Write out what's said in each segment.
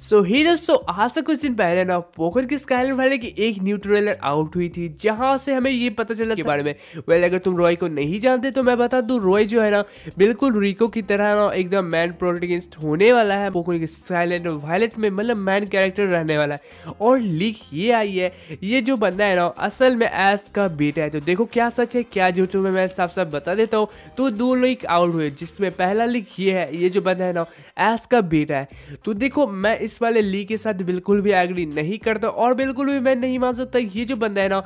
सो ही दोस्तों आज से कुछ दिन पहले ना पोखर के स्काइलर वाले की एक न्यू ट्रेलर आउट हुई थी जहां से हमें ये पता चला के बारे में वेल अगर तुम रॉय को नहीं जानते तो मैं बता दूं रॉय जो है ना बिल्कुल रिको की तरह ना एकदम मैन प्रोटेगनिस्ट होने वाला है पोखर के स्काइलर वायलेट में मतलब मैन कैरेक्टर रहने वाला है और लीक ये आई है ये जो बंदा है ना असल में एस का बेटा है तो देखो क्या सच है क्या जो तुम्हें मैं साफ साफ बता देता हूँ तो दो लीक आउट हुए जिसमें पहला लीक ये है ये जो बंदा है ना एस का बेटा है तो देखो मैं इस वाले ली के साथ बिल्कुल भी एग्री नहीं करता और बिल्कुल भी मैं नहीं मान सकता ये जो बंदा है ना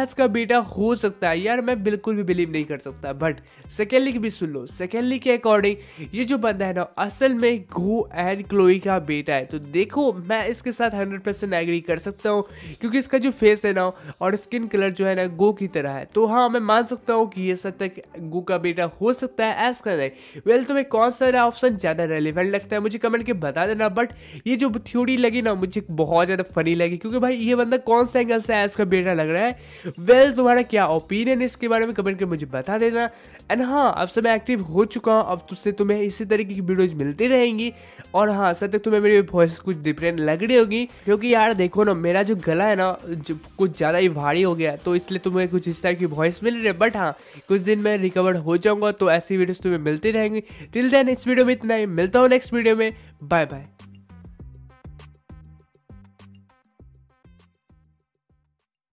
एस का बेटा हो सकता है यार मैं बिल्कुल भी बिलीव नहीं कर सकता बट सेकेंडली की भी सुन लो सेकेंडली के अकॉर्डिंग ये जो बंदा है ना असल में गो एंड क्लोई का बेटा है तो देखो मैं इसके साथ हंड्रेड परसेंट एग्री कर सकता हूँ क्योंकि इसका जो फेस है ना और स्किन कलर जो है ना गो की तरह है तो हाँ मैं मान सकता हूँ कि ये सब तक गो का बेटा हो सकता है एस का नहीं वेल तुम्हें कौन सा ऑप्शन ज़्यादा रेलिवेंट लगता है मुझे कमेंट के बता देना बट ये जो जो थ्योरी लगी ना मुझे बहुत ज़्यादा फनी लगी क्योंकि भाई ये बंदा कौन सा एंगल से एस का बेटा लग रहा है वेल well, तुम्हारा क्या ओपिनियन है इसके बारे में कमेंट कर मुझे बता देना एंड हाँ अब से मैं एक्टिव हो चुका हूँ अब तुझसे तुम्हें इसी तरीके की वीडियोज मिलती रहेंगी और हाँ सर तक तुम्हें मेरी वॉइस कुछ डिफरेंट लग रही होगी क्योंकि यार देखो ना मेरा जो गला है ना कुछ ज़्यादा ही भारी हो गया तो इसलिए तुम्हें कुछ इस टाइप की वॉइस मिल रही है बट हाँ कुछ दिन मैं रिकवर हो जाऊंगा तो ऐसी वीडियोज़ तुम्हें मिलती रहेंगी टिल देन इस वीडियो में इतना ही मिलता हूँ नेक्स्ट वीडियो में बाय बाय